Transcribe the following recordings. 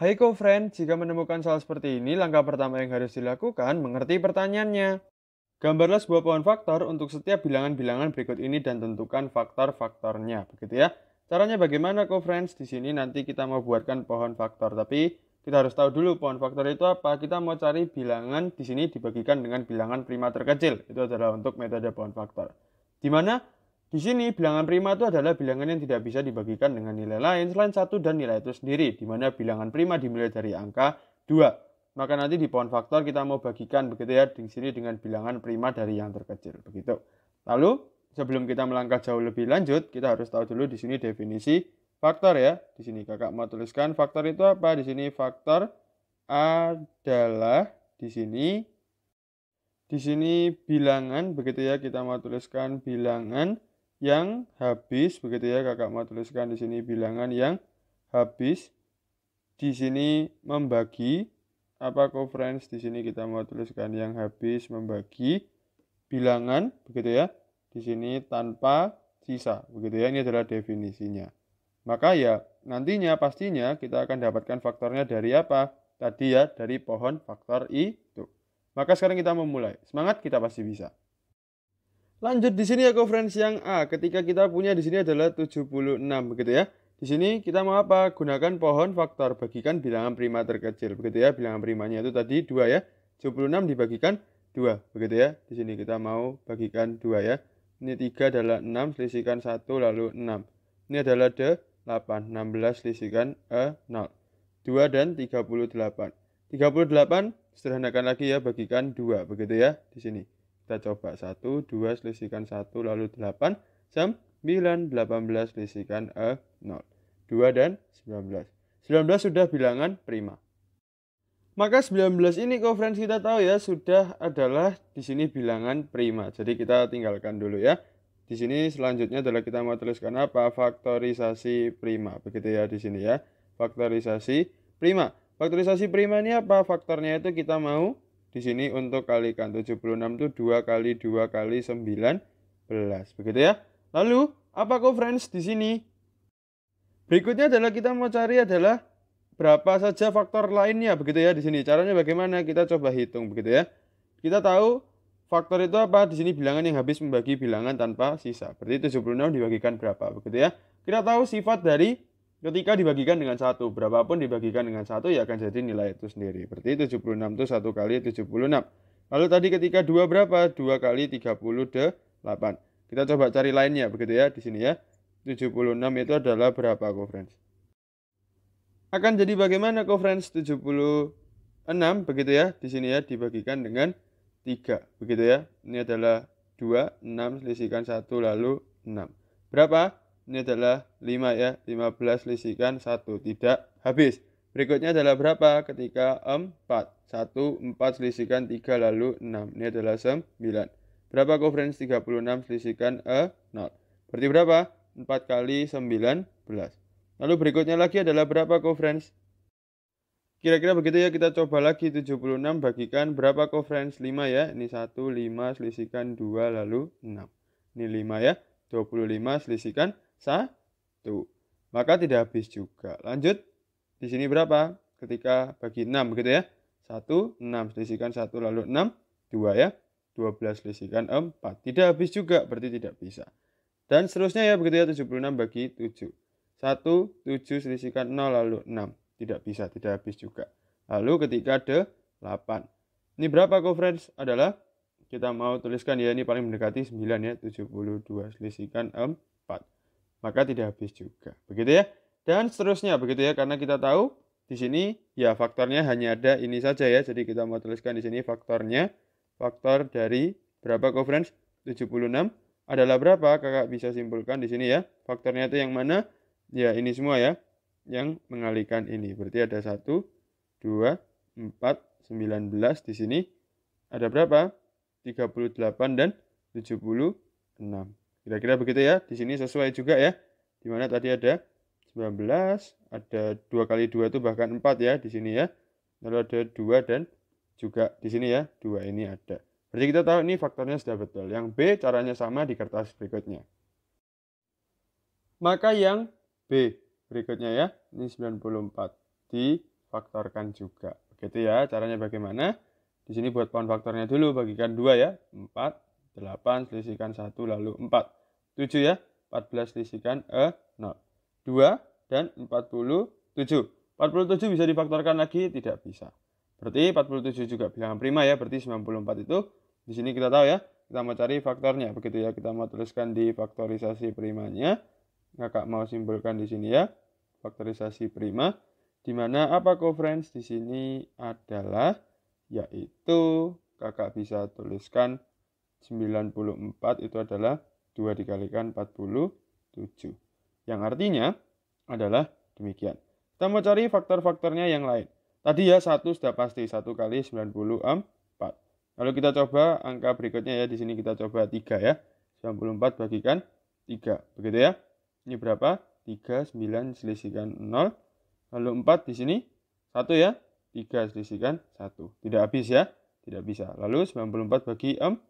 Hai co-friend, jika menemukan soal seperti ini, langkah pertama yang harus dilakukan mengerti pertanyaannya. Gambarlah sebuah pohon faktor untuk setiap bilangan-bilangan berikut ini dan tentukan faktor-faktornya, begitu ya. Caranya bagaimana co-friends? Di sini nanti kita mau buatkan pohon faktor, tapi kita harus tahu dulu pohon faktor itu apa. Kita mau cari bilangan di sini dibagikan dengan bilangan prima terkecil. Itu adalah untuk metode pohon faktor. Di mana di sini, bilangan prima itu adalah bilangan yang tidak bisa dibagikan dengan nilai lain selain satu dan nilai itu sendiri, di mana bilangan prima dimulai dari angka 2. Maka nanti di pohon faktor kita mau bagikan begitu ya di sini dengan bilangan prima dari yang terkecil begitu. Lalu sebelum kita melangkah jauh lebih lanjut, kita harus tahu dulu di sini definisi faktor ya. Di sini kakak mau tuliskan faktor itu apa? Di sini faktor adalah di sini di sini bilangan begitu ya kita mau tuliskan bilangan yang habis begitu ya kakak mau tuliskan di sini bilangan yang habis di sini membagi apa friends di sini kita mau tuliskan yang habis membagi bilangan begitu ya di sini tanpa sisa begitu ya ini adalah definisinya maka ya nantinya pastinya kita akan dapatkan faktornya dari apa tadi ya dari pohon faktor itu maka sekarang kita memulai semangat kita pasti bisa Lanjut di sini ya friends yang A. Ketika kita punya di sini adalah 76 begitu ya. Di sini kita mau apa? Gunakan pohon faktor bagikan bilangan prima terkecil begitu ya. Bilangan primanya itu tadi 2 ya. 76 dibagikan 2 begitu ya. Di sini kita mau bagikan 2 ya. Ini 3 adalah 6 selisihkan 1 lalu 6. Ini adalah D 8. 16 selisihkan E 0. 2 dan 38. 38 sederhanakan lagi ya bagikan 2 begitu ya di sini. Kita coba 1, 2 selisihkan 1 lalu 8, 9, 18 selisihkan e, 0. 2 dan 19. 19 sudah bilangan prima. Maka 19 ini kofrens kita tahu ya sudah adalah di sini bilangan prima. Jadi kita tinggalkan dulu ya. Di sini selanjutnya adalah kita mau tuliskan apa? Faktorisasi prima. Begitu ya di sini ya. Faktorisasi prima. Faktorisasi prima ini apa? Faktornya itu kita mau di sini untuk kalikan 76 itu 2 kali 2 kan kali 19. Begitu ya. Lalu, apa kok friends di sini? Berikutnya adalah kita mau cari adalah berapa saja faktor lainnya begitu ya di sini. Caranya bagaimana? Kita coba hitung begitu ya. Kita tahu faktor itu apa? Di sini bilangan yang habis membagi bilangan tanpa sisa. Berarti 76 dibagikan berapa begitu ya. Kita tahu sifat dari ketika dibagikan dengan satu berapapun dibagikan dengan satu ya akan jadi nilai itu sendiri berarti 76 itu satu kali 76 lalu tadi ketika dua berapa dua kali 38 kita coba cari lainnya begitu ya di sini ya 76 itu adalah berapa co-friends akan jadi bagaimana co 76 begitu ya di sini ya dibagikan dengan 3 begitu ya ini adalah 2 6 selisihkan 1 lalu 6 berapa ini adalah 5 ya. 15 lisikan 1 tidak habis. Berikutnya adalah berapa? Ketika 4. 1, 4 selisihkan 3 lalu 6. Ini adalah 9. Berapa koefisien 36 selisihkan e 0. Berarti berapa? 4 kali 19. Lalu berikutnya lagi adalah berapa koefisien? Kira-kira begitu ya, kita coba lagi 76 bagikan berapa koefisien 5 ya. Ini 1, 5 selisihkan 2 lalu 6. Ini 5 ya. 25 selisikan satu. Maka tidak habis juga. Lanjut, di sini berapa? Ketika bagi 6 begitu ya. 1, 6, selisihkan 1, lalu 6, 2 ya. 12 selisihkan 4. Tidak habis juga, berarti tidak bisa. Dan seterusnya ya, begitu ya, 76 bagi 7. 1, 7 selisihkan 0, lalu 6. Tidak bisa, tidak habis juga. Lalu ketika de 8. Ini berapa friends? Adalah kita mau tuliskan ya, ini paling mendekati 9 ya, 72 selisihkan 4 maka tidak habis juga. Begitu ya. Dan seterusnya begitu ya karena kita tahu di sini ya faktornya hanya ada ini saja ya. Jadi kita mau tuliskan di sini faktornya faktor dari berapa coverage 76 adalah berapa? Kakak bisa simpulkan di sini ya. Faktornya itu yang mana? Ya ini semua ya yang mengalihkan ini. Berarti ada 1 2 4 19 di sini ada berapa? 38 dan 76. Kira-kira begitu ya. Di sini sesuai juga ya. Dimana tadi ada 19, ada 2 kali 2 itu bahkan 4 ya di sini ya. Lalu ada 2 dan juga di sini ya, 2 ini ada. Berarti kita tahu ini faktornya sudah betul. Yang B caranya sama di kertas berikutnya. Maka yang B berikutnya ya, ini 94 difaktorkan juga. Begitu ya, caranya bagaimana? Di sini buat pohon faktornya dulu, bagikan 2 ya, 4 8 selisihkan 1 lalu 4. 7 ya. 14 selisihkan e 0. 2 dan 47. 47 bisa difaktorkan lagi? Tidak bisa. Berarti 47 juga bilangan prima ya, berarti 94 itu di sini kita tahu ya, kita mau cari faktornya begitu ya, kita mau tuliskan di faktorisasi primanya. Kakak mau simpulkan di sini ya, faktorisasi prima di mana apa friends di sini adalah yaitu kakak bisa tuliskan 94 itu adalah 2 dikalikan 47. Yang artinya adalah demikian. Kita mau cari faktor-faktornya yang lain. Tadi ya 1 sudah pasti 1 kali 94. Lalu kita coba angka berikutnya ya. Di sini kita coba 3 ya. 94 bagikan 3. Begitu ya. Ini berapa? 3, 9 selisihkan 0. Lalu 4 di sini 1 ya. 3 selisihkan 1. Tidak habis ya. Tidak bisa. Lalu 94 bagi 4.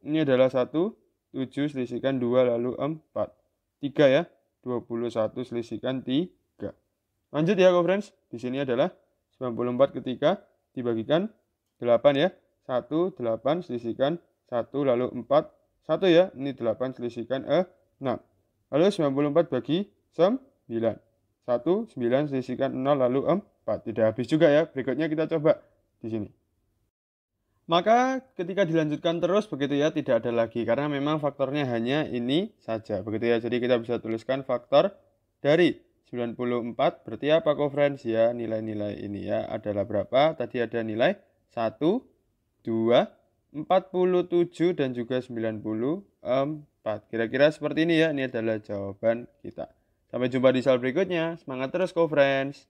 Ini adalah 1, 7 selisihkan 2 lalu 4. 3 ya, 21 selisihkan 3. Lanjut ya, kok friends. Di sini adalah 94 ketika dibagikan 8 ya. 1, 8 selisihkan 1 lalu 4. 1 ya, ini 8 selisihkan 6. Lalu 94 bagi 9. 1, 9 selisihkan 0 lalu 4. Tidak habis juga ya. Berikutnya kita coba di sini. Maka ketika dilanjutkan terus begitu ya tidak ada lagi karena memang faktornya hanya ini saja begitu ya. Jadi kita bisa tuliskan faktor dari 94 berarti apa kofrens? ya nilai-nilai ini ya adalah berapa? Tadi ada nilai 1 2 47 dan juga 94. Kira-kira seperti ini ya. Ini adalah jawaban kita. Sampai jumpa di soal berikutnya. Semangat terus kofrens.